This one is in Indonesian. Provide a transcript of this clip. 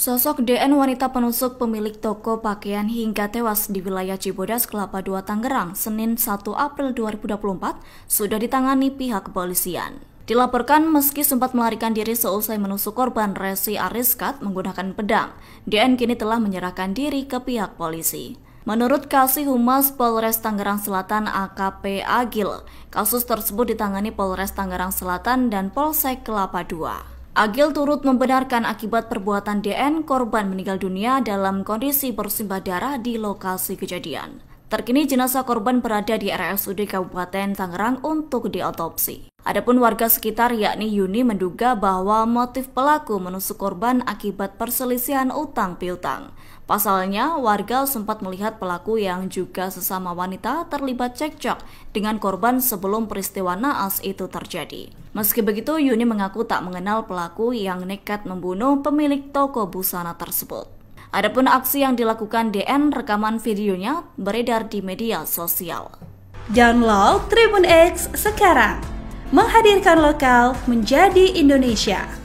Sosok DN wanita penusuk pemilik toko pakaian hingga tewas di wilayah Cibodas Kelapa II Tangerang Senin 1 April 2024 sudah ditangani pihak kepolisian. Dilaporkan meski sempat melarikan diri seusai menusuk korban Resi Ariskat menggunakan pedang, DN kini telah menyerahkan diri ke pihak polisi. Menurut Kasih Humas Polres Tangerang Selatan AKP Agil, kasus tersebut ditangani Polres Tangerang Selatan dan Polsek Kelapa II. Agil turut membenarkan akibat perbuatan DN korban meninggal dunia dalam kondisi bersimbah darah di lokasi kejadian. Terkini jenazah korban berada di RSUD Kabupaten Tangerang untuk diotopsi. Adapun warga sekitar yakni Yuni menduga bahwa motif pelaku menusuk korban akibat perselisihan utang piutang. Pasalnya, warga sempat melihat pelaku yang juga sesama wanita terlibat cekcok dengan korban sebelum peristiwa naas itu terjadi. Meski begitu, Yuni mengaku tak mengenal pelaku yang nekat membunuh pemilik toko busana tersebut. Adapun aksi yang dilakukan DN rekaman videonya beredar di media sosial. Download Tribun X sekarang. Menghadirkan lokal menjadi Indonesia.